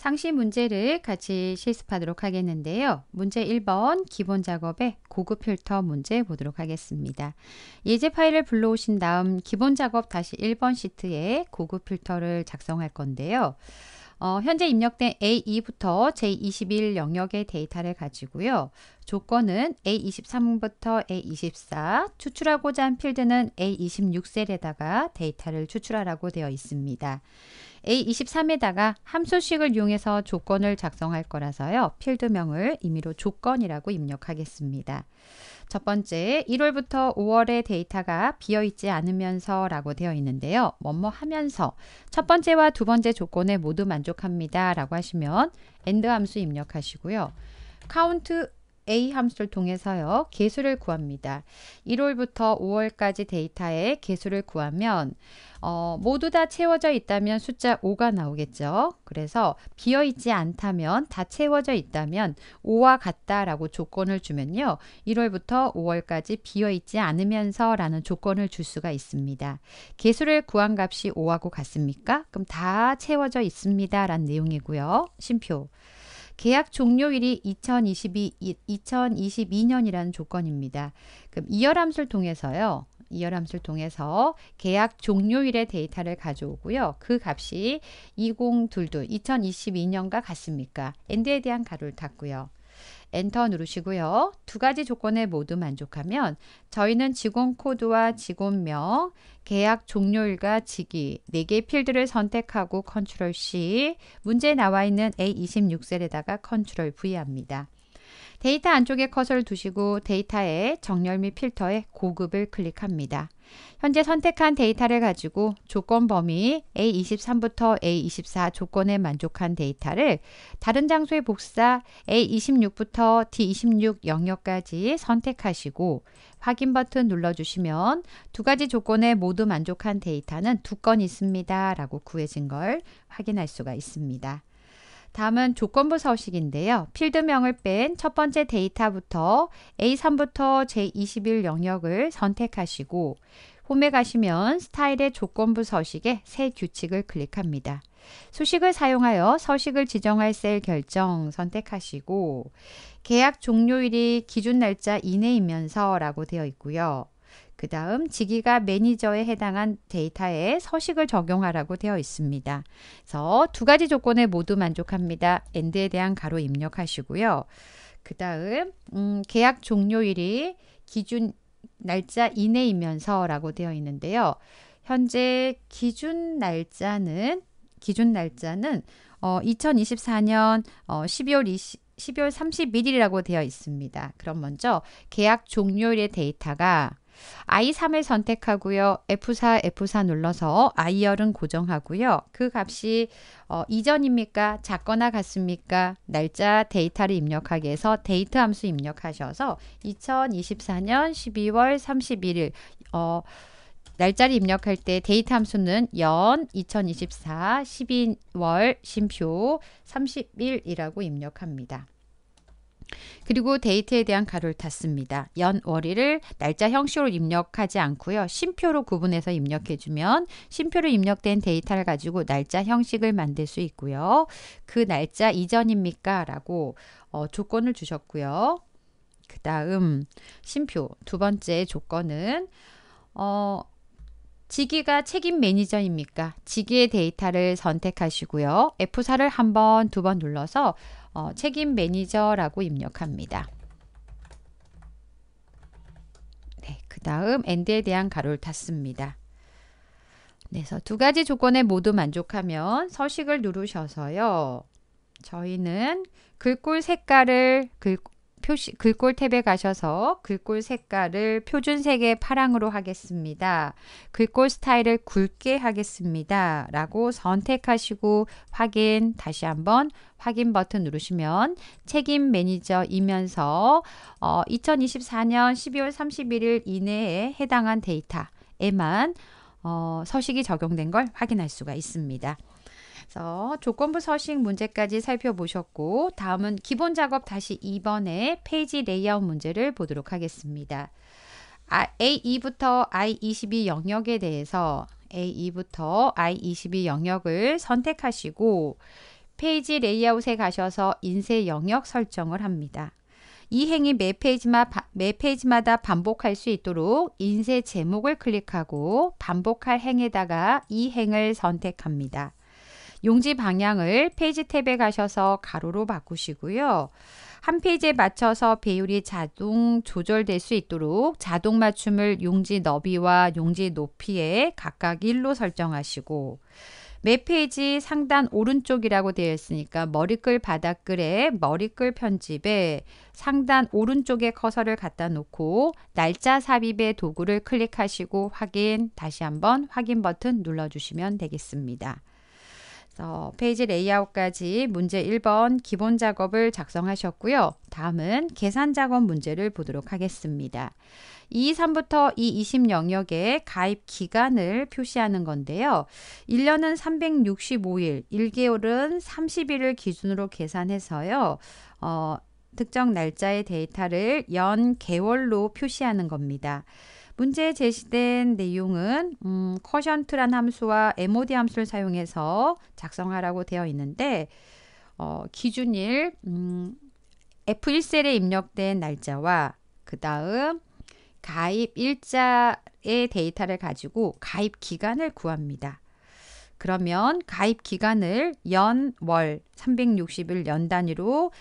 상시 문제를 같이 실습하도록 하겠는데요. 문제 1번 기본 작업의 고급 필터 문제 보도록 하겠습니다. 예제 파일을 불러오신 다음 기본 작업 다시 1번 시트에 고급 필터를 작성할 건데요. 어, 현재 입력된 A2부터 J21 영역의 데이터를 가지고요. 조건은 A23부터 A24, 추출하고자 한 필드는 A26셀에다가 데이터를 추출하라고 되어 있습니다. A23에다가 함수식을 이용해서 조건을 작성할 거라서요. 필드명을 임의로 조건이라고 입력하겠습니다. 첫 번째, 1월부터 5월의 데이터가 비어있지 않으면서 라고 되어 있는데요. 뭐 뭐 하면서 첫 번째와 두 번째 조건에 모두 만족합니다 라고 하시면 엔드 함수 입력하시고요. 카운트 A 함수를 통해서요. 개수를 구합니다. 1월부터 5월까지 데이터의 개수를 구하면 어, 모두 다 채워져 있다면 숫자 5가 나오겠죠. 그래서 비어있지 않다면 다 채워져 있다면 5와 같다라고 조건을 주면요. 1월부터 5월까지 비어있지 않으면서 라는 조건을 줄 수가 있습니다. 개수를 구한 값이 5하고 같습니까? 그럼 다 채워져 있습니다. 라는 내용이고요. 심표. 계약 종료일이 2022, 2022년이라는 조건입니다. 그럼 이열함수를 통해서요. 이열함수를 통해서 계약 종료일의 데이터를 가져오고요. 그 값이 2022, 2022년과 같습니까? 엔드에 대한 가로를 닫고요. 엔터 누르시고요. 두 가지 조건에 모두 만족하면 저희는 직원 코드와 직원명, 계약 종료일과 직위 4개 필드를 선택하고 컨트롤 C, 문제에 나와 있는 A26셀에다가 컨트롤 V 합니다. 데이터 안쪽에 커서를 두시고 데이터의 정렬 및 필터에 고급을 클릭합니다. 현재 선택한 데이터를 가지고 조건 범위 A23부터 A24 조건에 만족한 데이터를 다른 장소의 복사 A26부터 D26 영역까지 선택하시고 확인 버튼 눌러주시면 두 가지 조건에 모두 만족한 데이터는 두 건 있습니다. 라고 구해진 걸 확인할 수가 있습니다. 다음은 조건부 서식인데요. 필드명을 뺀 첫 번째 데이터부터 A3부터 제21 영역을 선택하시고 홈에 가시면 스타일의 조건부 서식에 새 규칙을 클릭합니다. 수식을 사용하여 서식을 지정할 셀 결정 선택하시고 계약 종료일이 기준 날짜 이내이면서 라고 되어 있고요. 그 다음 직위가 매니저에 해당한 데이터에 서식을 적용하라고 되어 있습니다. 그래서 두 가지 조건에 모두 만족합니다. 엔드에 대한 가로 입력하시고요. 그 다음 음, 계약 종료일이 기준 날짜 이내이면서 라고 되어 있는데요. 현재 기준 날짜는 기준 날짜는 어, 2024년 어, 12월 20 12월 31일이라고 되어 있습니다. 그럼 먼저 계약 종료일의 데이터가 I3을 선택하고요. F4, F4 눌러서 I열은 고정하고요. 그 값이 어, 이전입니까? 작거나 같습니까? 날짜 데이터를 입력하게 해서 데이트 함수 입력하셔서 2024년 12월 31일 어, 날짜를 입력할 때 데이터 함수는 연 2024 12월 심표 31이라고 입력합니다. 그리고 데이트에 대한 가로를 닫습니다. 연, 월일을 날짜 형식으로 입력하지 않고요. 심표로 구분해서 입력해주면 심표로 입력된 데이터를 가지고 날짜 형식을 만들 수 있고요. 그 날짜 이전입니까? 라고 어, 조건을 주셨고요. 그 다음 심표 두 번째 조건은 어, 직위가 책임 매니저입니까? 직위의 데이터를 선택하시고요. F4를 한 번, 두 번 눌러서 어, 책임 매니저라고 입력합니다. 네, 그 다음 엔드에 대한 가로를 닫습니다. 네, 그래서 두 가지 조건에 모두 만족하면 서식을 누르셔서요. 저희는 글꼴 색깔을 글, 표시 글꼴 탭에 가셔서 글꼴 색깔을 표준색의 파랑으로 하겠습니다. 글꼴 스타일을 굵게 하겠습니다. 라고 선택하시고 확인 다시 한번 확인 버튼 누르시면 책임 매니저이면서 어, 2024년 12월 31일 이내에 해당한 데이터에만 어, 서식이 적용된 걸 확인할 수가 있습니다. 그래서 조건부 서식 문제까지 살펴보셨고 다음은 기본 작업 다시 2번의 페이지 레이아웃 문제를 보도록 하겠습니다. 아, A2부터 I22 영역에 대해서 A2부터 I22 영역을 선택하시고 페이지 레이아웃에 가셔서 인쇄 영역 설정을 합니다. 이 행위 매페이지마매 페이지마다 반복할 수 있도록 인쇄 제목을 클릭하고 반복할 행에다가 이 행을 선택합니다. 용지 방향을 페이지 탭에 가셔서 가로로 바꾸시고요. 한 페이지에 맞춰서 배율이 자동 조절될 수 있도록 자동 맞춤을 용지 너비와 용지 높이에 각각 1로 설정하시고 매 페이지 상단 오른쪽이라고 되어 있으니까 머리글 바닥글에 머리글 편집에 상단 오른쪽에 커서를 갖다 놓고 날짜 삽입의 도구를 클릭하시고 확인 다시 한번 확인 버튼 눌러주시면 되겠습니다. 그 페이지 레이아웃까지 문제 1번 기본 작업을 작성하셨고요. 다음은 계산 작업 문제를 보도록 하겠습니다. 23부터 220 영역에 가입 기간을 표시하는 건데요. 1년은 365일, 1개월은 30일을 기준으로 계산해서요. 어, 특정 날짜의 데이터를 연 개월로 표시하는 겁니다. 문제에 제시된 내용은 음, 커션트란 함수와 MOD 함수를 사용해서 작성하라고 되어 있는데 어, 기준일 음, F1셀에 입력된 날짜와 그 다음 가입 일자의 데이터를 가지고 가입 기간을 구합니다. 그러면 가입 기간을 연, 월, 360일 연 단위로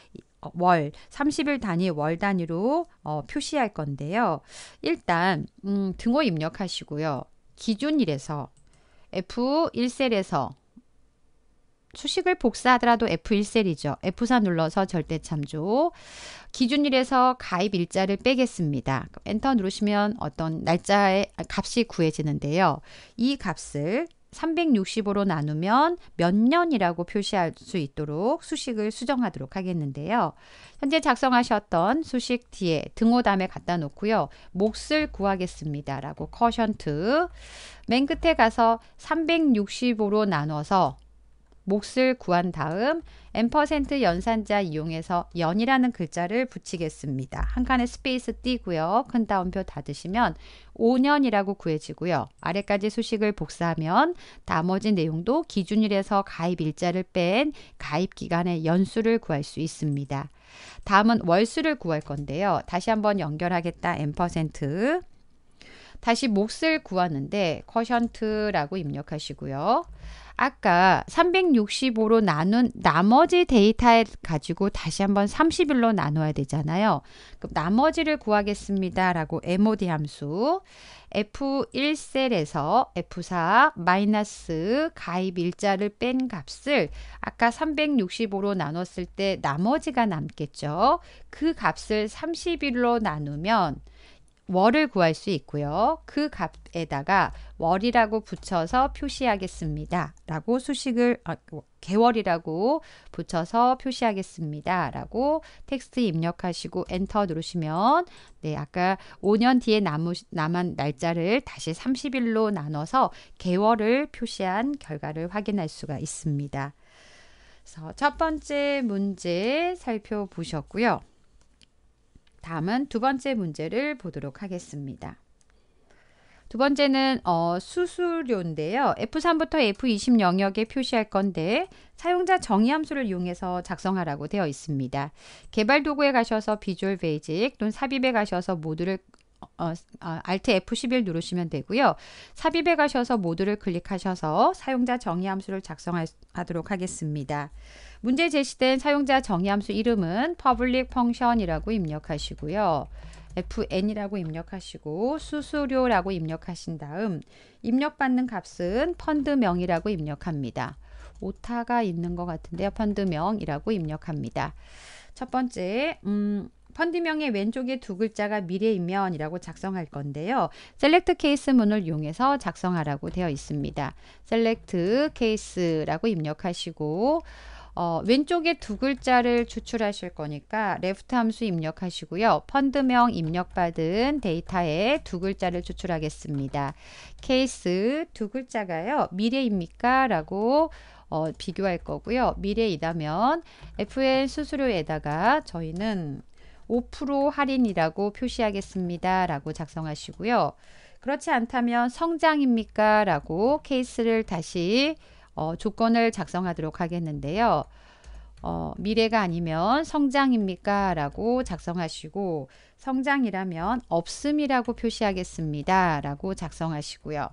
어, 월, 30일 단위 월 단위로 어, 표시할 건데요. 일단 음, 등호 입력하시고요. 기준일에서 F1셀에서 수식을 복사하더라도 F1셀이죠. F4 눌러서 절대 참조. 기준일에서 가입 일자를 빼겠습니다. 엔터 누르시면 어떤 날짜의 값이 구해지는데요. 이 값을 365로 나누면 몇 년이라고 표시할 수 있도록 수식을 수정하도록 하겠는데요. 현재 작성하셨던 수식 뒤에 등호담에 갖다 놓고요. 몫을 구하겠습니다. 라고 커션트. 맨 끝에 가서 365로 나눠서 몫을 구한 다음 n% 연산자 이용해서 연이라는 글자를 붙이겠습니다. 한 칸에 스페이스 띄고요. 큰 따옴표 닫으시면 5년이라고 구해지고요. 아래까지 수식을 복사하면 나머지 내용도 기준일에서 가입 일자를 뺀 가입 기간의 연수를 구할 수 있습니다. 다음은 월수를 구할 건데요. 다시 한번 연결하겠다. n%. 다시 몫을 구하는데 커션트라고 입력하시고요. 아까 365로 나눈 나머지 데이터 에 가지고 다시 한번 30일로 나눠야 되잖아요. 그럼 나머지를 구하겠습니다. 라고 MOD 함수 F1셀에서 F4 마이너스 가입 일자를 뺀 값을 아까 365로 나눴을 때 나머지가 남겠죠. 그 값을 30일로 나누면 월을 구할 수 있고요. 그 값에다가 월이라고 붙여서 표시하겠습니다. 라고 수식을 아, 개월이라고 붙여서 표시하겠습니다. 라고 텍스트 입력하시고 엔터 누르시면 네, 아까 5년 뒤에 남으, 남은 날짜를 다시 30일로 나눠서 개월을 표시한 결과를 확인할 수가 있습니다. 그래서 첫 번째 문제 살펴보셨고요. 다음은 두 번째 문제를 보도록 하겠습니다. 두 번째는 어, 수수료인데요. F3부터 F20 영역에 표시할 건데 사용자 정의 함수를 이용해서 작성하라고 되어 있습니다. 개발 도구에 가셔서 비주얼 베이직 또는 삽입에 가셔서 모두를 어, 아, Alt F11 누르시면 되고요. 삽입에 가셔서 모두를 클릭하셔서 사용자 정의 함수를 작성하도록 하겠습니다. 문제 제시된 사용자 정의 함수 이름은 public function이라고 입력하시고요. FN이라고 입력하시고 수수료라고 입력하신 다음 입력받는 값은 펀드명이라고 입력합니다. 오타가 있는 것 같은데요. 펀드명이라고 입력합니다. 첫 번째, 음, 펀드명의 왼쪽에 두 글자가 미래이면이라고 작성할 건데요. 셀렉트 케이스 문을 이용해서 작성하라고 되어 있습니다. 셀렉트 케이스라고 입력하시고 어, 왼쪽에 두 글자를 추출하실 거니까 레프트 함수 입력하시고요. 펀드명 입력받은 데이터에 두 글자를 추출하겠습니다. 케이스 두 글자가요. 미래입니까? 라고 어, 비교할 거고요. 미래이다면 FN 수수료에다가 저희는 5% 할인이라고 표시하겠습니다. 라고 작성하시고요. 그렇지 않다면 성장입니까? 라고 케이스를 다시 어, 조건을 작성하도록 하겠는데요. 어, 미래가 아니면 성장입니까? 라고 작성하시고 성장이라면 없음이라고 표시하겠습니다. 라고 작성하시고요.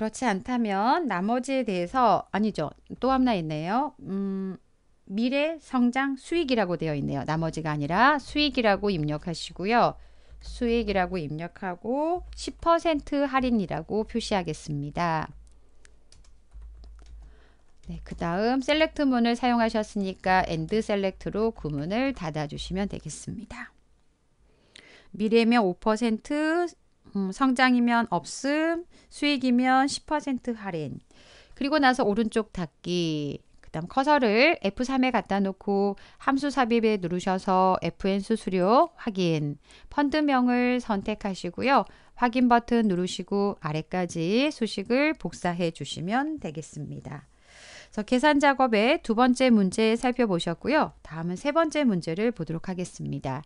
그렇지 않다면 나머지에 대해서 아니죠. 또 하나 있네요. 음, 미래 성장 수익이라고 되어 있네요. 나머지가 아니라 수익이라고 입력하시고요. 수익이라고 입력하고 10% 할인이라고 표시하겠습니다. 네, 그 다음 셀렉트 문을 사용하셨으니까 엔드 셀렉트로 구문을 닫아주시면 되겠습니다. 미래면 5%, 음, 성장이면 없음, 수익이면 10% 할인. 그리고 나서 오른쪽 닫기. 그다음 커서를 F3에 갖다 놓고 함수 삽입에 누르셔서 FN 수수료 확인. 펀드명을 선택하시고요. 확인 버튼 누르시고 아래까지 수식을 복사해 주시면 되겠습니다. 그래서 계산 작업의 두 번째 문제 살펴보셨고요. 다음은 세 번째 문제를 보도록 하겠습니다.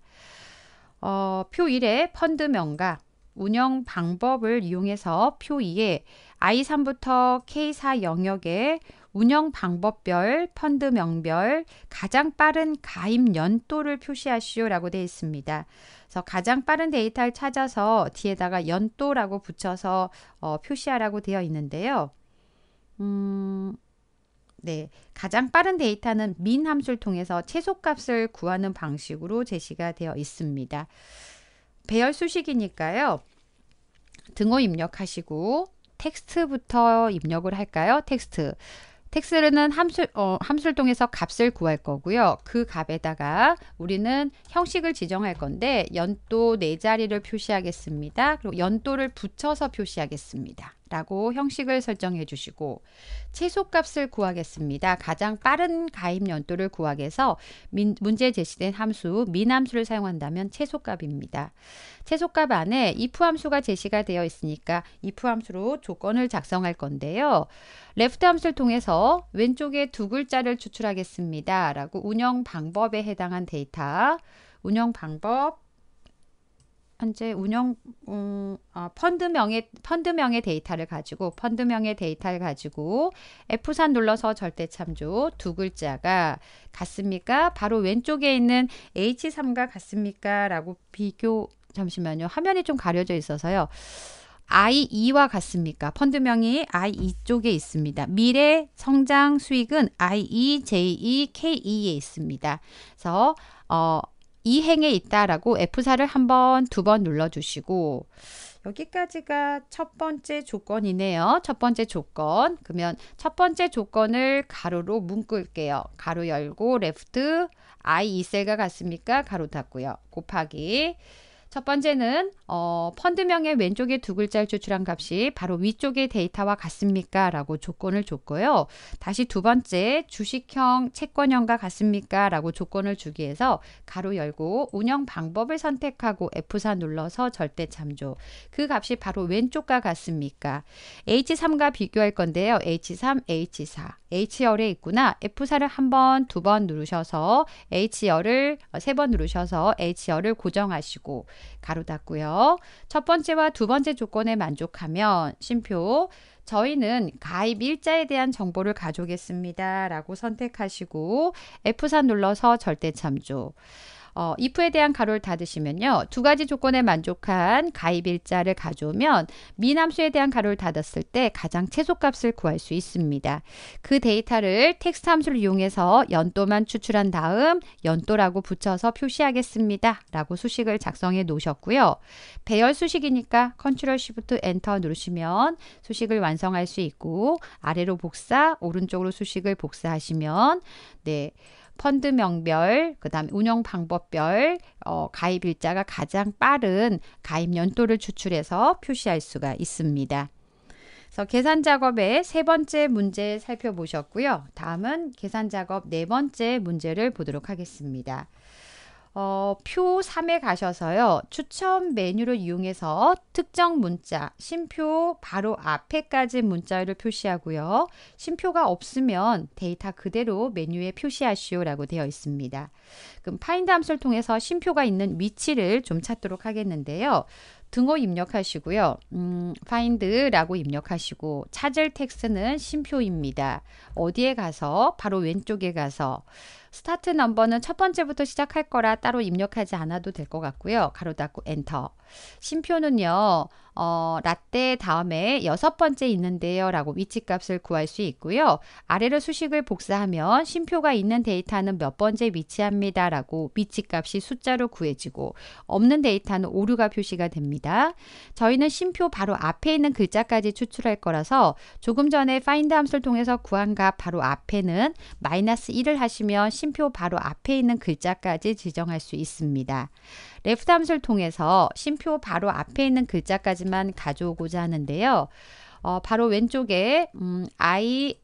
어, 표 1의 펀드 명과 운영 방법을 이용해서 표 2에 I3부터 K4 영역에 운영 방법별, 펀드명별, 가장 빠른 가입 연도를 표시하시오라고 되어 있습니다. 그래서 가장 빠른 데이터를 찾아서 뒤에다가 연도라고 붙여서 어, 표시하라고 되어 있는데요. 음, 네, 가장 빠른 데이터는 민 함수를 통해서 최소값을 구하는 방식으로 제시가 되어 있습니다. 배열 수식이니까요. 등호 입력하시고 텍스트부터 입력을 할까요? 텍스트. 텍스트는 함수, 어, 함수를 통해서 값을 구할 거고요. 그 값에다가 우리는 형식을 지정할 건데 연도 네 자리를 표시하겠습니다. 그리고 연도를 붙여서 표시하겠습니다. 라고 형식을 설정해 주시고 최소값을 구하겠습니다. 가장 빠른 가입 연도를 구하게해서 문제 제시된 함수 미함수를 사용한다면 최소값입니다. 최소값 안에 if 함수가 제시가 되어 있으니까 if 함수로 조건을 작성할 건데요. left 함수를 통해서 왼쪽에 두 글자를 추출하겠습니다. 라고 운영 방법에 해당한 데이터 운영 방법 현재 운영 음, 아, 펀드명의 펀드명의 데이터를 가지고 펀드명의 데이터를 가지고 F4 눌러서 절대 참조 두 글자가 같습니까? 바로 왼쪽에 있는 H3과 같습니까? 라고 비교 잠시만요. 화면이 좀 가려져 있어서요. I2와 같습니까? 펀드명이 I2 쪽에 있습니다. 미래 성장 수익은 I2, J2, K2에 있습니다. 그래서 어이 행에 있다라고 F4를 한 번, 두 번 눌러주시고 여기까지가 첫 번째 조건이네요. 첫 번째 조건. 그러면 첫 번째 조건을 가로로 묶을게요. 가로 열고 레프트 I 이셀과 같습니까? 가로 닫고요. 곱하기 첫 번째는 어, 펀드명의 왼쪽에 두 글자를 추출한 값이 바로 위쪽의 데이터와 같습니까? 라고 조건을 줬고요. 다시 두 번째 주식형 채권형과 같습니까? 라고 조건을 주기 위해서 가로 열고 운영 방법을 선택하고 F4 눌러서 절대 참조. 그 값이 바로 왼쪽과 같습니까? H3과 비교할 건데요. H3, H4. H열에 있구나. F4를 한 번, 두 번 누르셔서 H열을 어, 세번 누르셔서 H열을 고정하시고 가로 닫고요. 첫 번째와 두 번째 조건에 만족하면 심표 저희는 가입 일자에 대한 정보를 가져오겠습니다. 라고 선택하시고 F4 눌러서 절대 참조 어, if에 대한 가로를 닫으시면요. 두 가지 조건에 만족한 가입 일자를 가져오면 미남수에 대한 가로를 닫았을 때 가장 최소값을 구할 수 있습니다. 그 데이터를 텍스트 함수를 이용해서 연도만 추출한 다음 연도라고 붙여서 표시하겠습니다. 라고 수식을 작성해 놓으셨고요. 배열 수식이니까 컨트롤 시프트 엔터 누르시면 수식을 완성할 수 있고 아래로 복사, 오른쪽으로 수식을 복사하시면 네. 펀드명별, 그 다음 운영 방법별 어, 가입 일자가 가장 빠른 가입 연도를 추출해서 표시할 수가 있습니다. 그래서 계산 작업의 세 번째 문제 살펴보셨고요. 다음은 계산 작업 네 번째 문제를 보도록 하겠습니다. 어, 표 3에 가셔서요. 추천 메뉴를 이용해서 특정 문자, 심표 바로 앞에까지 문자를 표시하고요. 심표가 없으면 데이터 그대로 메뉴에 표시하시오라고 되어 있습니다. 그럼 파인드 함수를 통해서 심표가 있는 위치를 좀 찾도록 하겠는데요. 등호 입력하시고요. 음, find라고 입력하시고 찾을 텍스트는 심표입니다. 어디에 가서 바로 왼쪽에 가서 스타트 넘버는 첫 번째부터 시작할 거라 따로 입력하지 않아도 될 것 같고요. 가로 닫고 엔터. 심표는요. 어, 라떼 다음에 여섯 번째 있는데요. 라고 위치값을 구할 수 있고요. 아래로 수식을 복사하면 심표가 있는 데이터는 몇 번째 위치합니다. 라고 위치값이 숫자로 구해지고 없는 데이터는 오류가 표시가 됩니다. 저희는 심표 바로 앞에 있는 글자까지 추출할 거라서 조금 전에 find 함수를 통해서 구한 값 바로 앞에는 마이너스 1을 하시면 쉼표 바로 앞에 있는 글자까지 지정할 수 있습니다. 레프트 함수를 통해서 심표 바로 앞에 있는 글자까지만 가져오고자 하는데요. 어, 바로 왼쪽에 음, I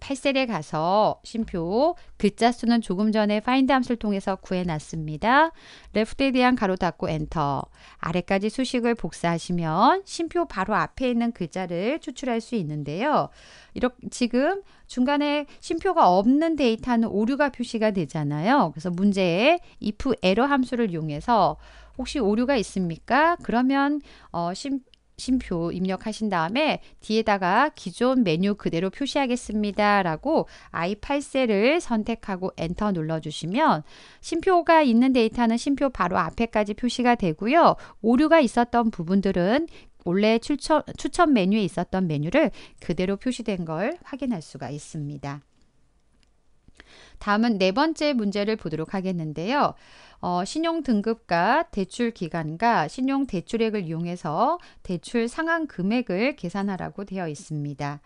8셀에 가서 쉼표 글자 수는 조금 전에 find 함수를 통해서 구해놨습니다. left에 대한 가로 닫고 엔터 아래까지 수식을 복사하시면 쉼표 바로 앞에 있는 글자를 추출할 수 있는데요. 이렇게 지금 중간에 쉼표가 없는 데이터는 오류가 표시가 되잖아요. 그래서 문제에 if error 함수를 이용해서 혹시 오류가 있습니까? 그러면 어, 심, 심표 입력하신 다음에 뒤에다가 기존 메뉴 그대로 표시하겠습니다. 라고 i8셀을 선택하고 엔터 눌러주시면 심표가 있는 데이터는 심표 바로 앞에까지 표시가 되고요. 오류가 있었던 부분들은 원래 추천, 추천 메뉴에 있었던 메뉴를 그대로 표시된 걸 확인할 수가 있습니다. 다음은 네 번째 문제를 보도록 하겠는데요. 어, 신용등급과 대출기간과 신용대출액을 이용해서 대출 상한 금액을 계산하라고 되어 있습니다.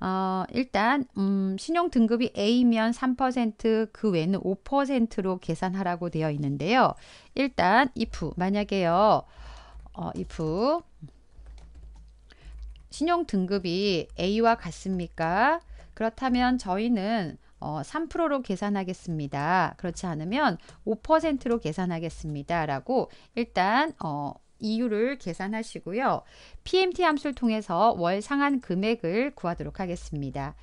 어, 일단 음, 신용등급이 A면 3%그 외는 5%로 계산하라고 되어 있는데요. 일단 if 만약에요. 어, if 신용등급이 A와 같습니까? 그렇다면 저희는 어, 3%로 계산하겠습니다. 그렇지 않으면 5%로 계산하겠습니다. 라고 일단 어, 이유를 계산하시고요. PMT 함수를 통해서 월 상한 금액을 구하도록 하겠습니다.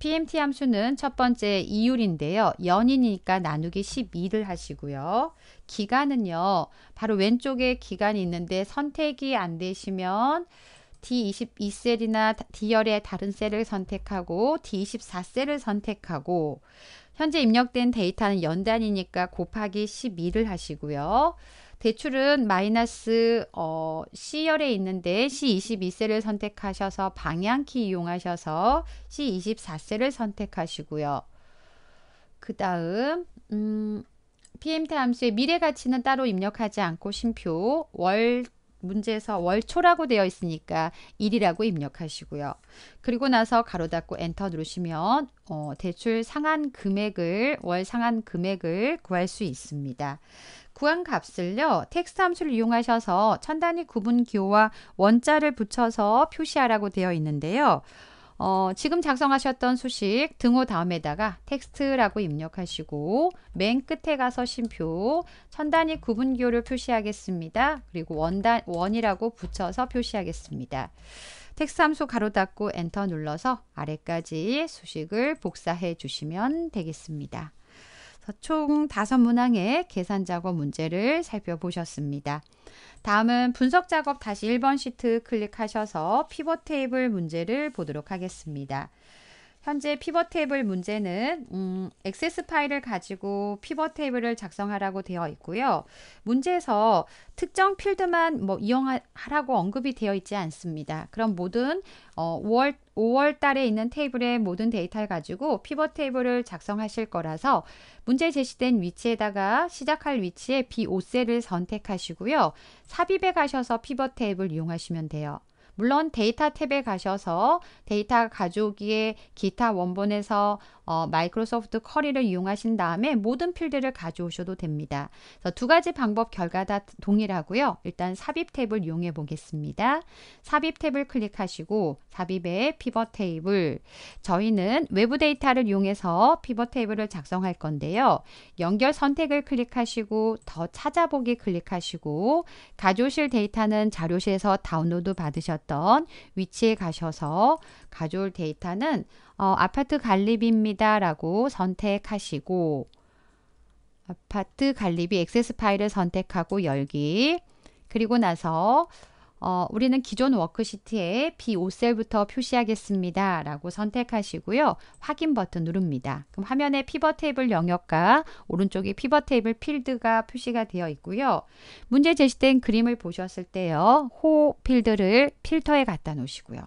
PMT 함수는 첫 번째 이율인데요. 연이니까 나누기 12를 하시고요. 기간은요. 바로 왼쪽에 기간이 있는데 선택이 안 되시면 D22셀이나 D열의 다른 셀을 선택하고 D24셀을 선택하고 현재 입력된 데이터는 연단이니까 곱하기 12를 하시고요. 대출은 마이너스 어, C열에 있는데 C22셀을 선택하셔서 방향키 이용하셔서 C24셀을 선택하시고요. 그 다음 음, p m t 함수의 미래 가치는 따로 입력하지 않고 심표 월 문제에서 월초라고 되어 있으니까 1이라고 입력하시고요. 그리고 나서 가로 닫고 엔터 누르시면 어, 대출 상한 금액을 월 상한 금액을 구할 수 있습니다. 구한 값을요. 텍스트 함수를 이용하셔서 천 단위 구분기호와 원자를 붙여서 표시하라고 되어 있는데요. 어, 지금 작성하셨던 수식 등호 다음에다가 텍스트라고 입력하시고 맨 끝에 가서 심표 천단위 구분교를 표시하겠습니다. 그리고 원단, 원이라고 붙여서 표시하겠습니다. 텍스트 함수 가로 닫고 엔터 눌러서 아래까지 수식을 복사해 주시면 되겠습니다. 그래서 총 다섯 문항의 계산 작업 문제를 살펴보셨습니다. 다음은 분석 작업 다시 1번 시트 클릭하셔서 피벗 테이블 문제를 보도록 하겠습니다. 현재 피벗 테이블 문제는 음, 액세스 파일을 가지고 피벗 테이블을 작성하라고 되어 있고요. 문제에서 특정 필드만 뭐 이용하라고 언급이 되어 있지 않습니다. 그럼 모든 어, 월 5월 달에 있는 테이블의 모든 데이터를 가지고 피벗 테이블을 작성하실 거라서 문제 제시된 위치에다가 시작할 위치에 B5셀을 선택하시고요. 삽입에 가셔서 피벗 테이블 이용하시면 돼요. 물론 데이터 탭에 가셔서 데이터 가져오기에 기타 원본에서 어, 마이크로소프트 커리를 이용하신 다음에 모든 필드를 가져오셔도 됩니다. 두 가지 방법 결과 다 동일하고요. 일단 삽입 탭을 이용해 보겠습니다. 삽입 탭을 클릭하시고 삽입의 피벗 테이블 저희는 외부 데이터를 이용해서 피벗 테이블을 작성할 건데요. 연결 선택을 클릭하시고 더 찾아보기 클릭하시고 가져오실 데이터는 자료실에서 다운로드 받으셨던 있던 위치에 가셔서 가져올 데이터는 어, 아파트 갈리비입니다 라고 선택하시고 아파트 갈리비 액세스 파일을 선택하고 열기 그리고 나서 어, 우리는 기존 워크시트에 B5셀부터 표시하겠습니다. 라고 선택하시고요. 확인 버튼 누릅니다. 그럼 화면에 피벗 테이블 영역과 오른쪽에 피벗 테이블 필드가 표시가 되어 있고요. 문제 제시된 그림을 보셨을 때요. 호 필드를 필터에 갖다 놓으시고요.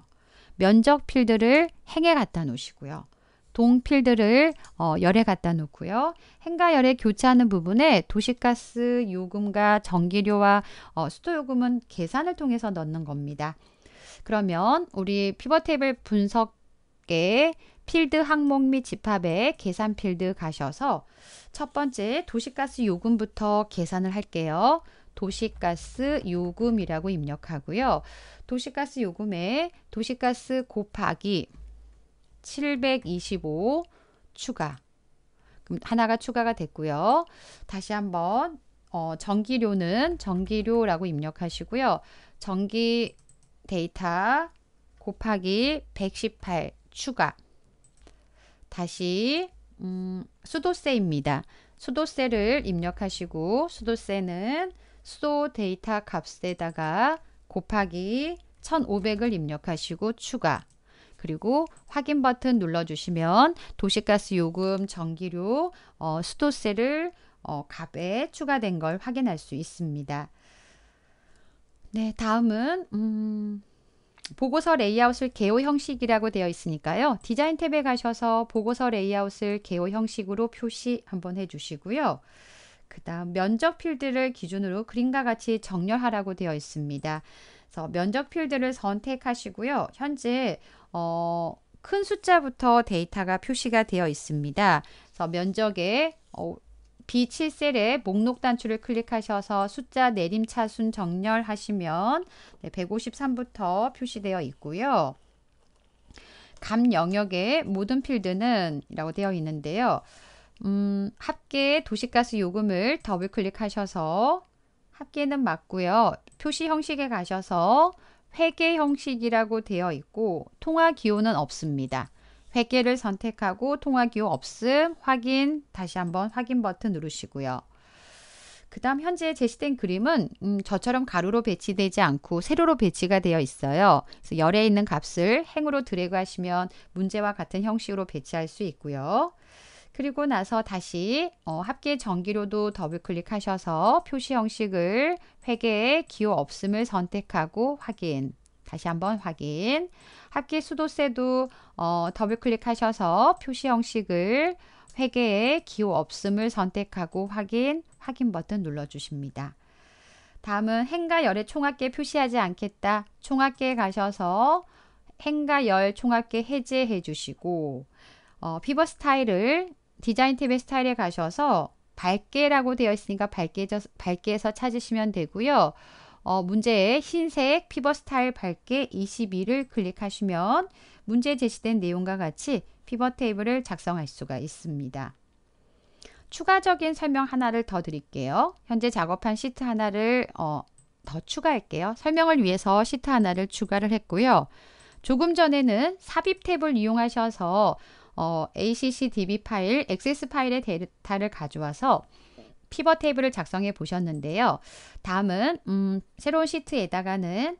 면적 필드를 행에 갖다 놓으시고요. 동필들을 어, 열에 갖다 놓고요. 행과 열에 교차하는 부분에 도시가스 요금과 전기료와 어, 수도요금은 계산을 통해서 넣는 겁니다. 그러면 우리 피벗 테이블 분석에 필드 항목 및 집합에 계산 필드 가셔서 첫 번째 도시가스 요금부터 계산을 할게요. 도시가스 요금이라고 입력하고요. 도시가스 요금에 도시가스 곱하기 725 추가. 그럼 하나가 추가가 됐고요. 다시 한번 어, 전기료는 전기료라고 입력하시고요. 전기 데이터 곱하기 118 추가. 다시 음, 수도세입니다. 수도세를 입력하시고 수도세는 수도 데이터 값에다가 곱하기 1500을 입력하시고 추가 그리고 확인 버튼 눌러주시면 도시가스 요금, 전기료, 어, 수도세를 어, 값에 추가된 걸 확인할 수 있습니다. 네, 다음은 음, 보고서 레이아웃을 개호 형식이라고 되어 있으니까요. 디자인 탭에 가셔서 보고서 레이아웃을 개호 형식으로 표시 한번 해주시고요. 그 다음 면적 필드를 기준으로 그림과 같이 정렬하라고 되어 있습니다. 그래서 면적 필드를 선택하시고요. 현재 어, 큰 숫자부터 데이터가 표시가 되어 있습니다. 그래서 면적에 어, B7셀에 목록 단추를 클릭하셔서 숫자 내림차순 정렬하시면 153부터 표시되어 있고요. 감 영역의 모든 필드는 이라고 되어 있는데요. 음, 합계 도시가스 요금을 더블 클릭하셔서 합계는 맞고요. 표시 형식에 가셔서 회계 형식이라고 되어 있고 통화 기호는 없습니다. 회계를 선택하고 통화 기호 없음 확인 다시 한번 확인 버튼 누르시고요. 그 다음 현재 제시된 그림은 음, 저처럼 가로로 배치되지 않고 세로로 배치가 되어 있어요. 그래서 열에 있는 값을 행으로 드래그 하시면 문제와 같은 형식으로 배치할 수 있고요. 그리고 나서 다시 어, 합계 전기료도 더블 클릭하셔서 표시 형식을 회계에 기호 없음을 선택하고 확인. 다시 한번 확인. 합계 수도세도 어, 더블 클릭하셔서 표시 형식을 회계에 기호 없음을 선택하고 확인. 확인 버튼 눌러 주십니다. 다음은 행과 열의 총합계 표시하지 않겠다. 총합계에 가셔서 행과 열 총합계 해제해 주시고 어, 피벗 스타일을 디자인 탭의 스타일에 가셔서 밝게라고 되어 있으니까 밝게, 밝게에서 찾으시면 되고요. 어, 문제에 흰색 피벗 스타일 밝게 22를 클릭하시면 문제에 제시된 내용과 같이 피벗 테이블을 작성할 수가 있습니다. 추가적인 설명 하나를 더 드릴게요. 현재 작업한 시트 하나를 어, 더 추가할게요. 설명을 위해서 시트 하나를 추가를 했고요. 조금 전에는 삽입 탭을 이용하셔서 어, ACCDB 파일, 액 s 스 파일의 데이터를 가져와서 피벗 테이블을 작성해 보셨는데요. 다음은 음, 새로운 시트에다가는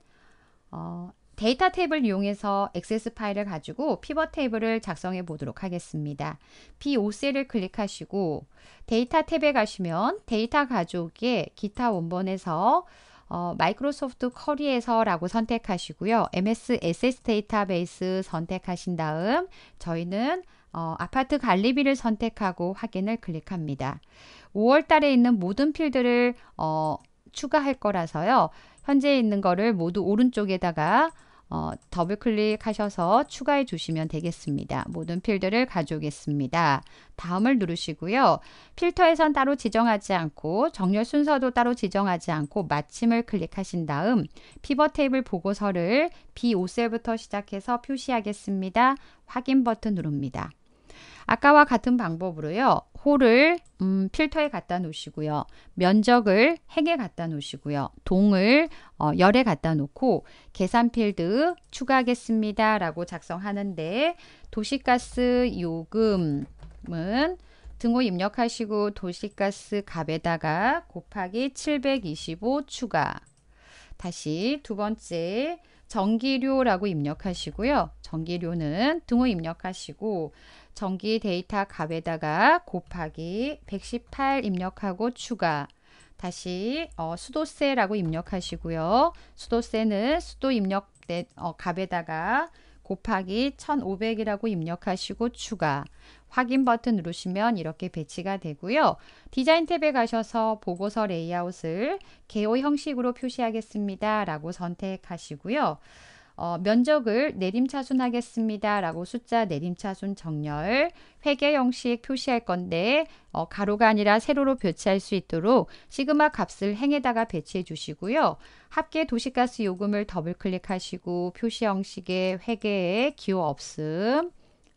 어, 데이터 탭을 이용해서 액세스 파일을 가지고 피벗 테이블을 작성해 보도록 하겠습니다. P5셀을 클릭하시고 데이터 탭에 가시면 데이터 가져오기에 기타 원본에서 어, 마이크로소프트 커리에서라고 선택하시고요. MS SS 데이터베이스 선택하신 다음 저희는 어, 아파트 관리비를 선택하고 확인을 클릭합니다. 5월 달에 있는 모든 필드를 어, 추가할 거라서요. 현재 있는 거를 모두 오른쪽에다가 어, 더블 클릭하셔서 추가해 주시면 되겠습니다. 모든 필드를 가져오겠습니다. 다음을 누르시고요. 필터에선 따로 지정하지 않고 정렬 순서도 따로 지정하지 않고 마침을 클릭하신 다음 피벗 테이블 보고서를 B5셀부터 시작해서 표시하겠습니다. 확인 버튼 누릅니다. 아까와 같은 방법으로요. 호를 음, 필터에 갖다 놓으시고요. 면적을 핵에 갖다 놓으시고요. 동을 어, 열에 갖다 놓고 계산 필드 추가하겠습니다. 라고 작성하는데 도시가스 요금은 등호 입력하시고 도시가스 값에다가 곱하기 725 추가 다시 두 번째 전기료라고 입력하시고요. 전기료는 등호 입력하시고 전기 데이터 값에다가 곱하기 118 입력하고 추가 다시 어, 수도세라고 입력하시고요. 수도세는 수도 입력 어, 값에다가 곱하기 1500이라고 입력하시고 추가 확인 버튼 누르시면 이렇게 배치가 되고요. 디자인 탭에 가셔서 보고서 레이아웃을 개호 형식으로 표시하겠습니다. 라고 선택하시고요. 어, 면적을 내림차순하겠습니다. 라고 숫자 내림차순 정렬 회계 형식 표시할 건데 어, 가로가 아니라 세로로 배치할 수 있도록 시그마 값을 행에다가 배치해 주시고요. 합계 도시가스 요금을 더블 클릭하시고 표시 형식의 회계에 기호 없음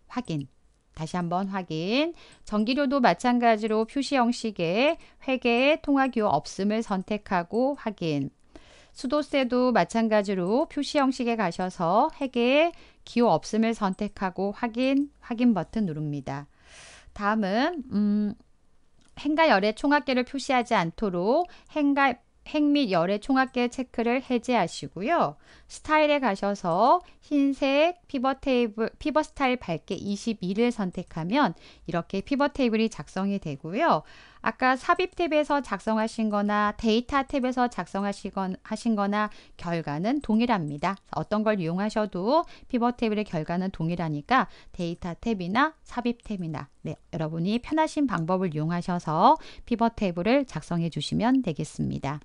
확인 다시 한번 확인. 전기료도 마찬가지로 표시 형식의 회계 통화기호 없음을 선택하고 확인. 수도세도 마찬가지로 표시 형식에 가셔서 핵에 기호 없음을 선택하고 확인, 확인 버튼 누릅니다. 다음은 음, 행과 열의 총합계를 표시하지 않도록 행과 핵및 열의 총합계 체크를 해제하시고요. 스타일에 가셔서 흰색 피벗 테이블, 피벗 스타일 밝게 22를 선택하면 이렇게 피벗 테이블이 작성이 되고요. 아까 삽입 탭에서 작성하신 거나 데이터 탭에서 작성하신 거나 결과는 동일합니다. 어떤 걸 이용하셔도 피벗 테이블의 결과는 동일하니까 데이터 탭이나 삽입 탭이나 네, 여러분이 편하신 방법을 이용하셔서 피벗 테이블을 작성해 주시면 되겠습니다.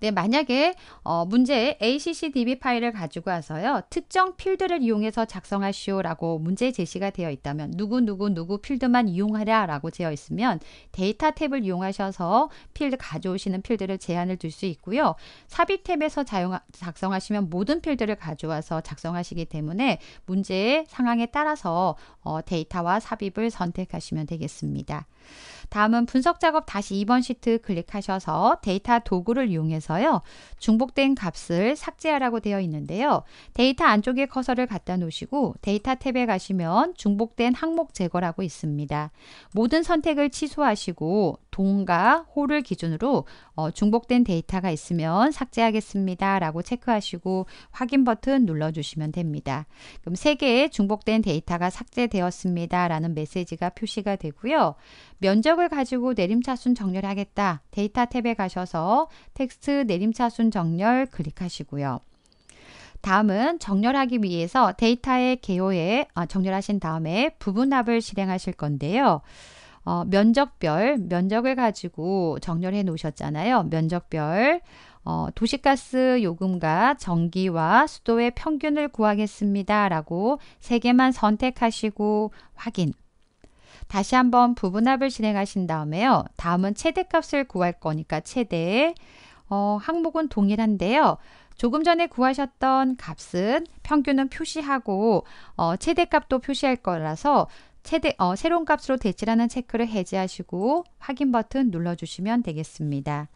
네, 만약에 어, 문제의 ACCDB 파일을 가지고 와서요. 특정 필드를 이용해서 작성하시오라고 문제 제시가 되어 있다면 누구누구누구 누구 필드만 이용하라라고 되어 있으면 데이터 탭을 이용하셔서 필드 가져오시는 필드를 제한을 둘 수 있고요. 삽입 탭에서 자용, 작성하시면 모든 필드를 가져와서 작성하시기 때문에 문제의 상황에 따라서 어, 데이터와 삽입을 선택하시면 되겠습니다. 다음은 분석 작업 다시 2번 시트 클릭하셔서 데이터 도구를 이용해서요. 중복된 값을 삭제하라고 되어 있는데요. 데이터 안쪽에 커서를 갖다 놓으시고 데이터 탭에 가시면 중복된 항목 제거라고 있습니다. 모든 선택을 취소하시고 동과 호를 기준으로 어, 중복된 데이터가 있으면 삭제하겠습니다. 라고 체크하시고 확인 버튼 눌러주시면 됩니다. 그럼 3개의 중복된 데이터가 삭제되었습니다. 라는 메시지가 표시가 되고요. 면적을 탭을 가지고 내림차순 정렬하겠다. 데이터 탭에 가셔서 텍스트 내림차순 정렬 클릭하시고요. 다음은 정렬하기 위해서 데이터의 개요에 아, 정렬하신 다음에 부분합을 실행하실 건데요. 어, 면적별 면적을 가지고 정렬해 놓으셨잖아요. 면적별 어, 도시가스 요금과 전기와 수도의 평균을 구하겠습니다. 라고 세 개만 선택하시고 확인 다시 한번 부분합을 진행하신 다음에요. 다음은 최대값을 구할 거니까 최대 어, 항목은 동일한데요. 조금 전에 구하셨던 값은 평균은 표시하고 어, 최대값도 표시할 거라서 최대, 어, 새로운 값으로 대체라는 체크를 해제하시고 확인 버튼 눌러주시면 되겠습니다.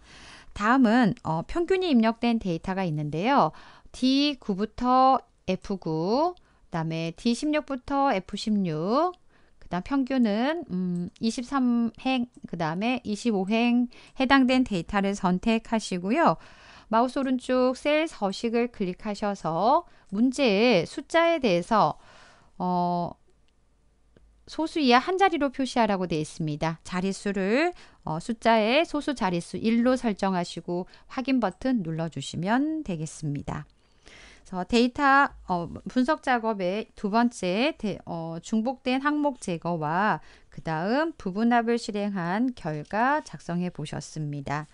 다음은 어, 평균이 입력된 데이터가 있는데요. D9부터 F9, 그 다음에 D16부터 F16, 그 다음 평균은 음, 23행, 그 다음에 25행 해당된 데이터를 선택하시고요. 마우스 오른쪽 셀 서식을 클릭하셔서 문제의 숫자에 대해서 어, 소수 이하 한 자리로 표시하라고 되어 있습니다. 자릿수를 어, 숫자의 소수 자릿수 1로 설정하시고 확인 버튼 눌러주시면 되겠습니다. 그래서 데이터 어, 분석 작업의 두 번째 데, 어, 중복된 항목 제거와 그 다음 부분합을 실행한 결과 작성해 보셨습니다.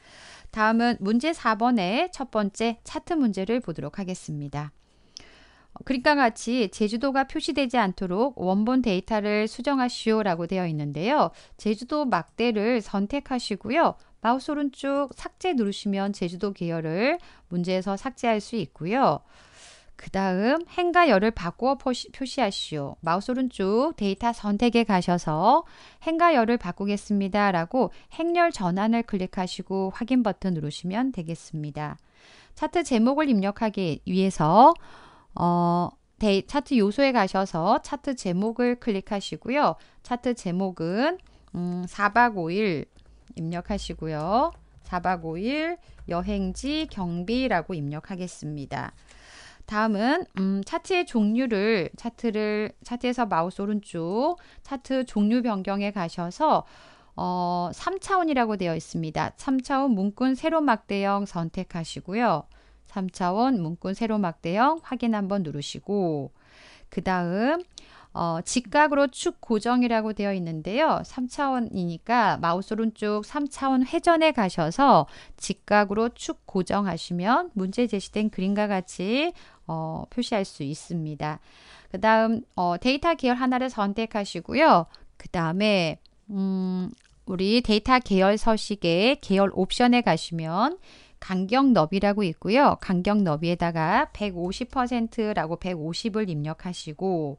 다음은 문제 4번의 첫 번째 차트 문제를 보도록 하겠습니다. 그림과 그러니까 같이 제주도가 표시되지 않도록 원본 데이터를 수정하시오 라고 되어 있는데요. 제주도 막대를 선택하시고요. 마우스 오른쪽 삭제 누르시면 제주도 계열을 문제에서 삭제할 수 있고요. 그 다음 행과 열을 바꾸어 표시하시오. 마우스 오른쪽 데이터 선택에 가셔서 행과 열을 바꾸겠습니다. 라고 행렬 전환을 클릭하시고 확인 버튼 누르시면 되겠습니다. 차트 제목을 입력하기 위해서 어, 데 차트 요소에 가셔서 차트 제목을 클릭하시고요. 차트 제목은 음, 4박 5일 입력하시고요. 4박 5일 여행지 경비라고 입력하겠습니다. 다음은 음, 차트의 종류를 차트를 차트에서 마우스 오른쪽 차트 종류 변경에 가셔서 어, 3차원이라고 되어 있습니다. 3차원 문군 세로 막대형 선택하시고요. 3차원 문군 세로 막대형 확인 한번 누르시고 그 다음 어, 직각으로 축 고정이라고 되어 있는데요. 3차원이니까 마우스 오른쪽 3차원 회전에 가셔서 직각으로 축 고정하시면 문제 제시된 그림과 같이 어, 표시할 수 있습니다. 그 다음 어, 데이터 계열 하나를 선택하시고요. 그 다음에 음, 우리 데이터 계열 서식의 계열 옵션에 가시면 간격 너비라고 있고요. 간격 너비에다가 150%라고 150을 입력하시고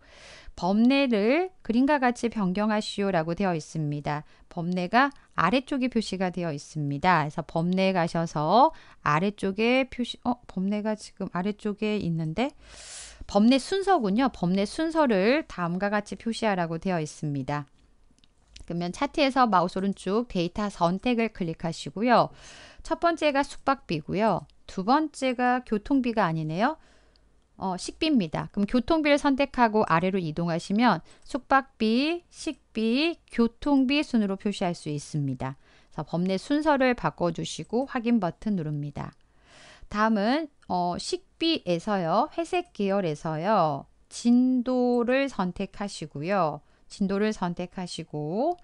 범례를 그림과 같이 변경하시오라고 되어 있습니다. 범례가 아래쪽에 표시가 되어 있습니다. 그래서 범례 가셔서 아래쪽에 표시 어 범례가 지금 아래쪽에 있는데 범례 순서군요. 범례 순서를 다음과 같이 표시하라고 되어 있습니다. 그러면 차트에서 마우스 오른쪽 데이터 선택을 클릭하시고요. 첫 번째가 숙박비고요. 두 번째가 교통비가 아니네요. 어, 식비입니다. 그럼 교통비를 선택하고 아래로 이동하시면 숙박비, 식비, 교통비 순으로 표시할 수 있습니다. 그래서 범례 순서를 바꿔주시고 확인 버튼 누릅니다. 다음은 어, 식비에서요. 회색 계열에서요. 진도를 선택하시고요. 진도를 선택하시고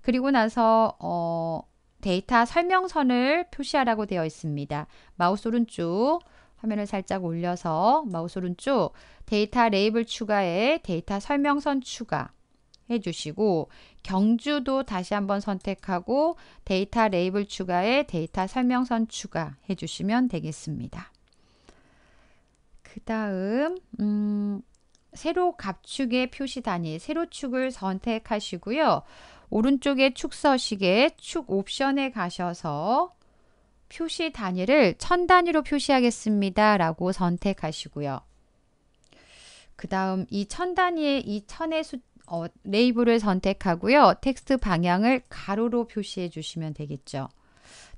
그리고 나서 어, 데이터 설명선을 표시하라고 되어 있습니다. 마우스 오른쪽 화면을 살짝 올려서 마우스 오른쪽 데이터 레이블 추가에 데이터 설명선 추가 해주시고 경주도 다시 한번 선택하고 데이터 레이블 추가에 데이터 설명선 추가 해주시면 되겠습니다. 그 다음 음, 세로 갑축의 표시 단위 세로축을 선택하시고요. 오른쪽에 축 서식에 축 옵션에 가셔서 표시 단위를 천 단위로 표시하겠습니다. 라고 선택하시고요. 그 다음 이 천 단위의 이 천의 수, 어, 레이블을 선택하고요. 텍스트 방향을 가로로 표시해 주시면 되겠죠.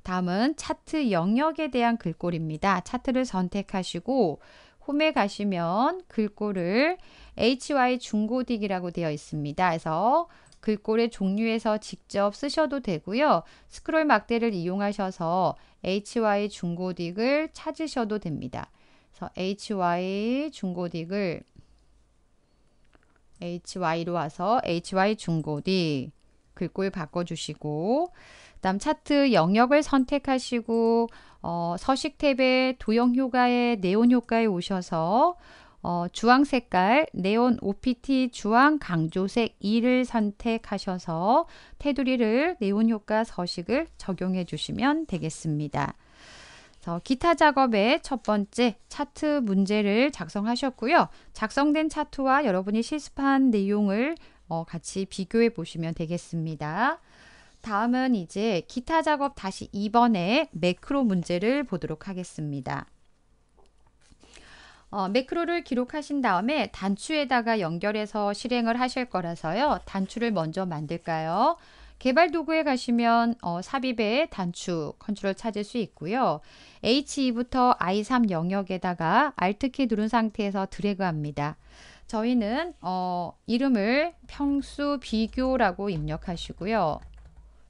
다음은 차트 영역에 대한 글꼴입니다. 차트를 선택하시고 홈에 가시면 글꼴을 HY 중고딕이라고 되어 있습니다. 그래서 글꼴의 종류에서 직접 쓰셔도 되고요. 스크롤 막대를 이용하셔서 HY 중고딕을 찾으셔도 됩니다. 그래서 HY 중고딕을 HY로 와서 HY 중고딕 글꼴 바꿔주시고 다음 차트 영역을 선택하시고 어, 서식 탭에 도형 효과의 네온 효과에 오셔서 어, 주황 색깔 네온 OPT 주황 강조색 2를 선택하셔서 테두리를 네온 효과 서식을 적용해 주시면 되겠습니다. 기타 작업의 첫 번째 차트 문제를 작성하셨고요. 작성된 차트와 여러분이 실습한 내용을 어, 같이 비교해 보시면 되겠습니다. 다음은 이제 기타 작업 다시 2번의 매크로 문제를 보도록 하겠습니다. 어, 매크로를 기록하신 다음에 단추에다가 연결해서 실행을 하실 거라서요. 단추를 먼저 만들까요? 개발 도구에 가시면 어, 삽입의 단추 컨트롤 찾을 수 있고요. H2부터 I3 영역에다가 Alt키 누른 상태에서 드래그합니다. 저희는 어, 이름을 평수 비교라고 입력하시고요.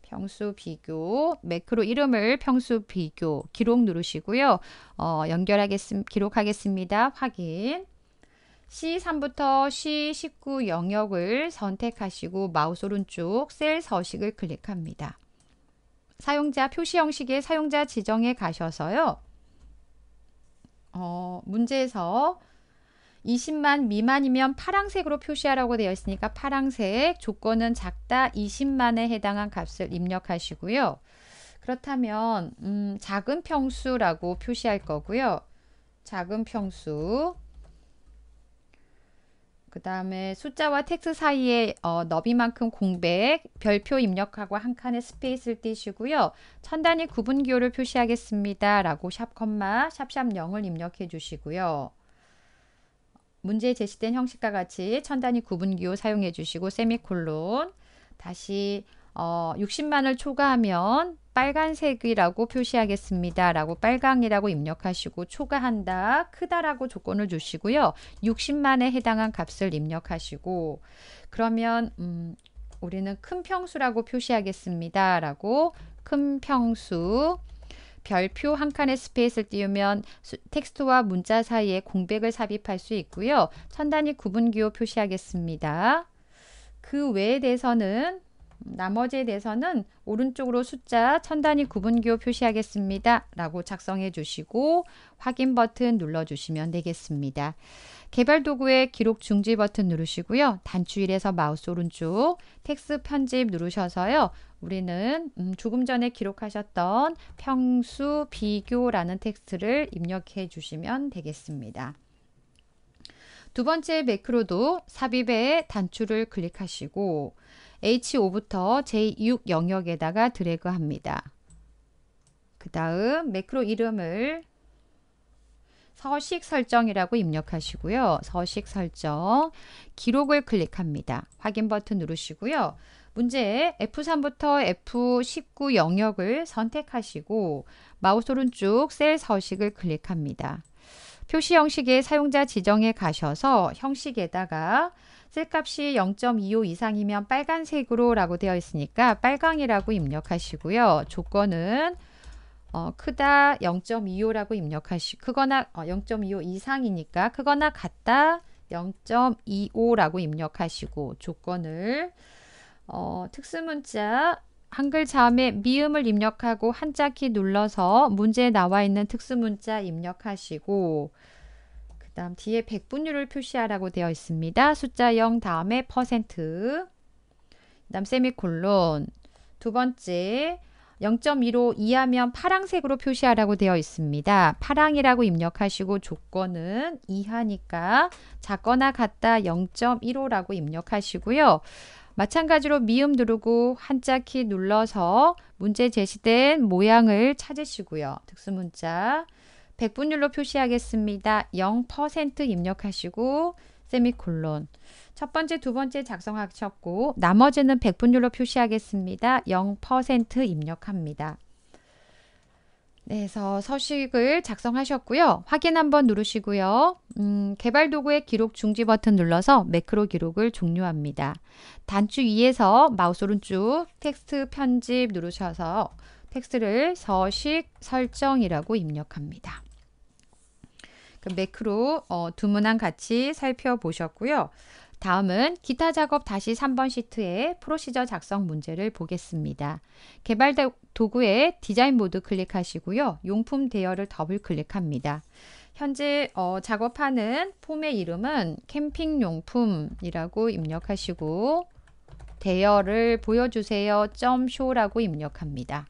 평수 비교, 매크로 이름을 평수 비교, 기록 누르시고요. 어, 연결하겠습, 기록하겠습니다. 확인. C3부터 C19 영역을 선택하시고 마우스 오른쪽 셀 서식을 클릭합니다. 사용자 표시 형식의 사용자 지정에 가셔서요. 어, 문제에서 20만 미만이면 파랑색으로 표시하라고 되어 있으니까 파랑색 조건은 작다 20만에 해당한 값을 입력하시고요. 그렇다면 음, 작은 평수라고 표시할 거고요. 작은 평수 그 다음에 숫자와 텍스트 사이에 어, 너비만큼 공백, 별표 입력하고 한 칸의 스페이스를 띄시고요. 천 단위 구분기호를 표시하겠습니다. 라고 샵 콤마 샵샵 0을 입력해 주시고요. 문제에 제시된 형식과 같이 천 단위 구분기호 사용해 주시고 세미콜론 다시 어, 60만을 초과하면 빨간색이라고 표시하겠습니다. 라고 빨강이라고 입력하시고 초과한다, 크다라고 조건을 주시고요. 60만에 해당한 값을 입력하시고 그러면 음, 우리는 큰 평수라고 표시하겠습니다. 라고 큰 평수 별표 한 칸의 스페이스를 띄우면 텍스트와 문자 사이에 공백을 삽입할 수 있고요. 천 단위 구분기호 표시하겠습니다. 그 외에 대해서는 나머지에 대해서는 오른쪽으로 숫자 천단위 구분기호 표시하겠습니다. 라고 작성해 주시고 확인 버튼 눌러 주시면 되겠습니다. 개발 도구에 기록 중지 버튼 누르시고요. 단추일에서 마우스 오른쪽 텍스 편집 누르셔서요. 우리는 음, 조금 전에 기록하셨던 평수 비교라는 텍스트를 입력해 주시면 되겠습니다. 두 번째 매크로도 삽입에 단추를 클릭하시고 H5부터 J6 영역에다가 드래그합니다. 그 다음 매크로 이름을 서식 설정이라고 입력하시고요. 서식 설정, 기록을 클릭합니다. 확인 버튼 누르시고요. 문제 F3부터 F19 영역을 선택하시고 마우스 오른쪽 셀 서식을 클릭합니다. 표시 형식의 사용자 지정에 가셔서 형식에다가 셀값이 0.25 이상이면 빨간색으로 라고 되어 있으니까 빨강이라고 입력하시고요. 조건은 어, 크다 0.25라고 입력하시 크거나 어, 0.25 이상이니까 크거나 같다 0.25라고 입력하시고 조건을 어, 특수문자 한글 자음에 미음을 입력하고 한자 키 눌러서 문제에 나와 있는 특수문자 입력하시고 다음 뒤에 백분율을 표시하라고 되어 있습니다. 숫자 0 다음에 퍼센트 그 다음 세미콜론 두 번째 0.15 이하면 파랑색으로 표시하라고 되어 있습니다. 파랑이라고 입력하시고 조건은 이하니까 작거나 같다 0.15라고 입력하시고요. 마찬가지로 미음 누르고 한자 키 눌러서 문제 제시된 모양을 찾으시고요. 특수문자 백분율로 표시하겠습니다. 0% 입력하시고 세미콜론 첫 번째, 두 번째 작성하셨고 나머지는 백분율로 표시하겠습니다. 0% 입력합니다. 네, 그래서 서식을 작성하셨고요. 확인 한번 누르시고요. 음, 개발 도구의 기록 중지 버튼 눌러서 매크로 기록을 종료합니다. 단추 위에서 마우스 오른쪽 텍스트 편집 누르셔서 텍스트를 서식 설정이라고 입력합니다. 그 매크로 어, 두 문항 같이 살펴보셨고요. 다음은 기타 작업 다시 3번 시트의 프로시저 작성 문제를 보겠습니다. 개발 도구의 디자인 모드 클릭하시고요. 용품 대여를 더블 클릭합니다. 현재 어, 작업하는 폼의 이름은 캠핑용품이라고 입력하시고 대여를 보여주세요.show라고 입력합니다.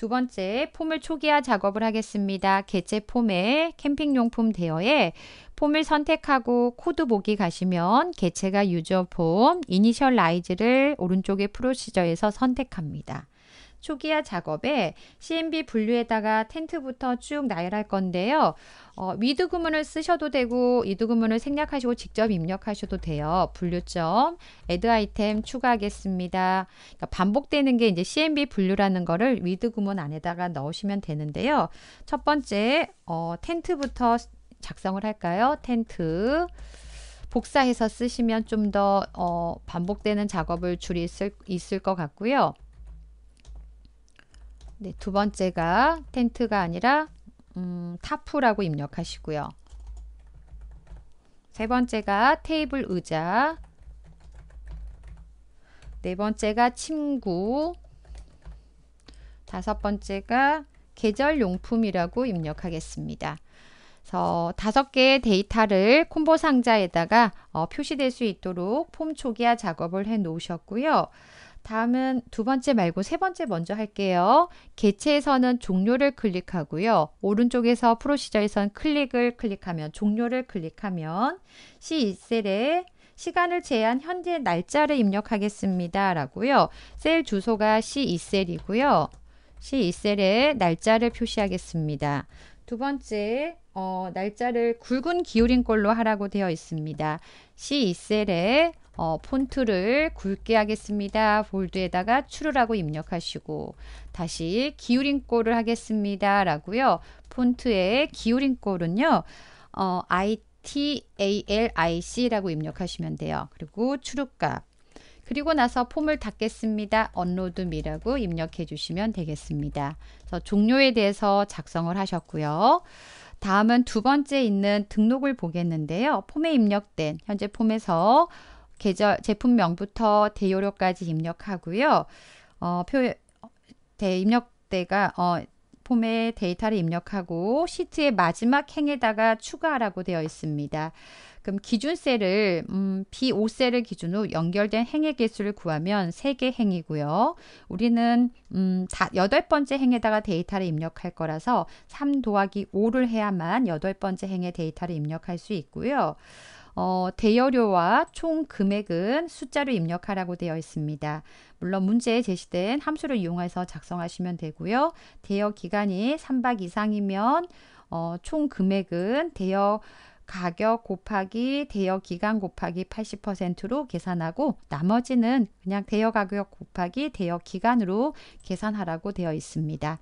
두 번째, 폼을 초기화 작업을 하겠습니다. 개체 폼의 캠핑용품 대여에 폼을 선택하고 코드 보기 가시면 개체가 유저 폼, 이니셜라이즈를 오른쪽의 프로시저에서 선택합니다. 초기화 작업에 CMB 분류에다가 텐트부터 쭉 나열할 건데요. 어, 위드 구문을 쓰셔도 되고 이두 구문을 생략하시고 직접 입력하셔도 돼요. 분류점, a d 아이템 추가하겠습니다. 그러니까 반복되는 게 이제 CMB 분류라는 거를 위드 구문 안에다가 넣으시면 되는데요. 첫 번째 어, 텐트부터 작성을 할까요? 텐트 복사해서 쓰시면 좀 더 어, 반복되는 작업을 줄일 수 있을 것 같고요. 네, 두 번째가 텐트가 아니라 음, 타프라고 입력하시고요. 세 번째가 테이블 의자 네 번째가 침구 다섯 번째가 계절 용품이라고 입력하겠습니다. 그래서 다섯 개의 데이터를 콤보 상자에다가 어, 표시될 수 있도록 폼 초기화 작업을 해 놓으셨고요. 다음은 두 번째 말고 세 번째 먼저 할게요. 개체에서는 종료를 클릭하고요. 오른쪽에서 프로시저에선 클릭을 클릭하면 종료를 클릭하면 C2셀에 시간을 제한 현재 날짜를 입력하겠습니다. 라고요. 셀 주소가 C2셀이고요. C2셀에 날짜를 표시하겠습니다. 두 번째, 어, 날짜를 굵은 기울인 걸로 하라고 되어 있습니다. C2셀에 어, 폰트를 굵게 하겠습니다. 볼드에다가 추르라고 입력하시고 다시 기울임 꼴을 하겠습니다. 라고요. 폰트의 기울임 꼴은요. 어, ITALIC라고 입력하시면 돼요. 그리고 추룩값 그리고 나서 폼을 닫겠습니다. 언로드 미라고 입력해 주시면 되겠습니다. 그래서 종료에 대해서 작성을 하셨고요. 다음은 두 번째 있는 등록을 보겠는데요. 폼에 입력된 현재 폼에서 계절 제품명부터 대여료까지 입력하고요. 어, 표 대, 입력대가 어, 폼에 데이터를 입력하고 시트의 마지막 행에다가 추가라고 되어 있습니다. 그럼 기준 셀을 음, B5셀을 기준으로 연결된 행의 개수를 구하면 3개 행이고요. 우리는 음, 다, 8번째 행에다가 데이터를 입력할 거라서 3 더하기 5를 해야만 8번째 행의 데이터를 입력할 수 있고요. 어, 대여료와 총 금액은 숫자로 입력하라고 되어 있습니다. 물론 문제에 제시된 함수를 이용해서 작성하시면 되고요. 대여 기간이 3박 이상이면 어, 총 금액은 대여 가격 곱하기 대여 기간 곱하기 80%로 계산하고 나머지는 그냥 대여 가격 곱하기 대여 기간으로 계산하라고 되어 있습니다.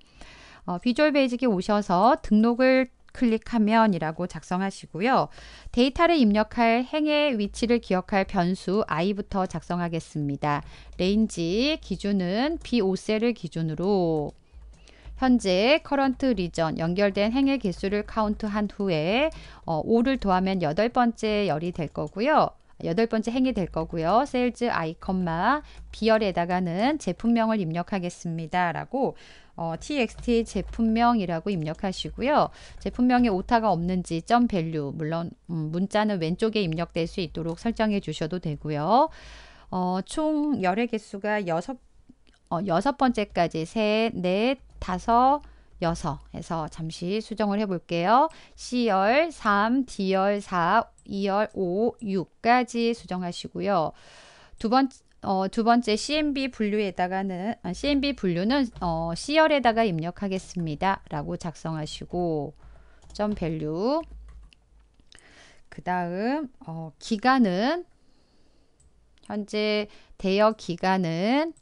어, 비주얼 베이직에 오셔서 등록을 클릭하면이라고 작성하시고요. 데이터를 입력할 행의 위치를 기억할 변수 i부터 작성하겠습니다. 레인지 기준은 B5셀을 기준으로 현재 커런트 리전 연결된 행의 개수를 카운트한 후에 어, 5를 더하면 여덟 번째 열이 될 거고요. 여덟 번째 행이 될 거고요. 셀즈 아이컴마 B열에다가는 제품명을 입력하겠습니다. 라고 어, txt 제품명이라고 입력하시고요. 제품명에 오타가 없는지 점 밸류 물론 음, 문자는 왼쪽에 입력될 수 있도록 설정해 주셔도 되고요. 어, 총 열의 개수가 여섯 어, 여섯 번째까지 셋, 넷, 네, 다섯, 여섯 해서 잠시 수정을 해볼게요. C열 3, D열 4, 2열 5, 6까지 수정하시고요. 두 번째 어, 두 번째 CMB 분류에다가는 아, CMB 분류는 어, C열에다가 입력하겠습니다. 라고 작성하시고 점 밸류 그 다음 어, 기간은 현재 대여 기간은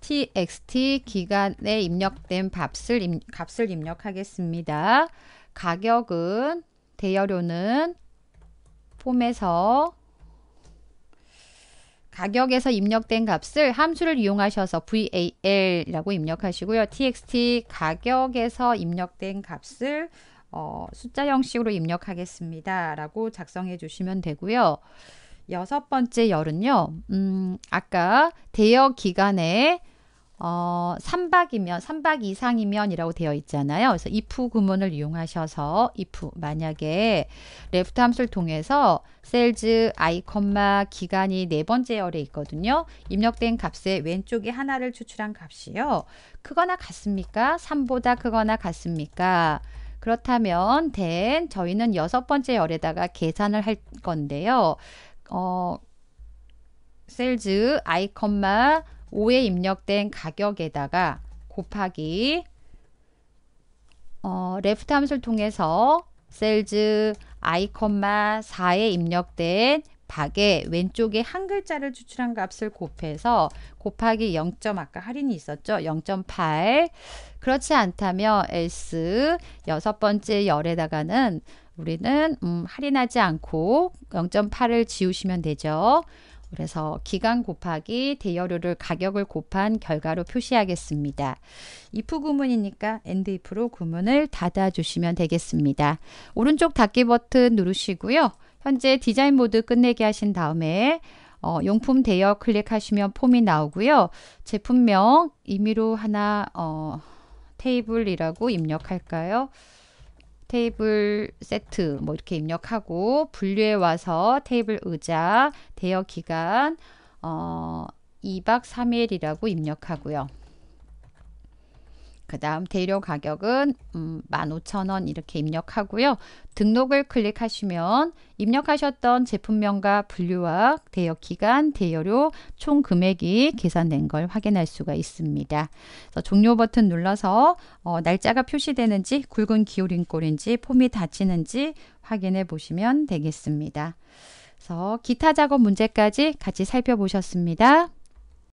txt 기간에 입력된 값을, 임, 값을 입력하겠습니다. 가격은 대여료는 폼에서 가격에서 입력된 값을 함수를 이용하셔서 VAL이라고 입력하시고요. TXT 가격에서 입력된 값을 어, 숫자 형식으로 입력하겠습니다. 라고 작성해 주시면 되고요. 여섯 번째 열은요. 음, 아까 대여 기간에 어, 3박이면 3박 이상이면이라고 되어 있잖아요. 그래서 if 구문을 이용하셔서 if 만약에 left 함수를 통해서 sales i, 기간이 네 번째 열에 있거든요. 입력된 값의 왼쪽에 하나를 추출한 값이요. 크거나 같습니까? 3보다 크거나 같습니까? 그렇다면 then 저희는 여섯 번째 열에다가 계산을 할 건데요. 어, sales i, 5에 입력된 가격에다가 곱하기 어, 레프트 함수를 통해서 셀즈 아이컴마 4에 입력된 박의 왼쪽에 한 글자를 추출한 값을 곱해서 곱하기 0. 아까 할인이 있었죠? 0.8 그렇지 않다면 S 여섯 번째 열에다가는 우리는 음, 할인하지 않고 0.8을 지우시면 되죠. 그래서 기간 곱하기 대여료를 가격을 곱한 결과로 표시하겠습니다. if 구문이니까 and if로 구문을 닫아주시면 되겠습니다. 오른쪽 닫기 버튼 누르시고요. 현재 디자인 모드 끝내기 하신 다음에 어, 용품 대여 클릭하시면 폼이 나오고요. 제품명 임의로 하나 어, 테이블이라고 입력할까요? 테이블 세트 뭐 이렇게 입력하고 분류에 와서 테이블 의자 대여 기간 어, 2박 3일이라고 입력하고요. 그 다음 대료 가격은 음, 15,000원 이렇게 입력하고요. 등록을 클릭하시면 입력하셨던 제품명과 분류와 대여기간, 대여료, 총 금액이 계산된 걸 확인할 수가 있습니다. 그래서 종료 버튼 눌러서 어, 날짜가 표시되는지 굵은 기울임꼴인지 폼이 닫히는지 확인해 보시면 되겠습니다. 그래서 기타 작업 문제까지 같이 살펴보셨습니다.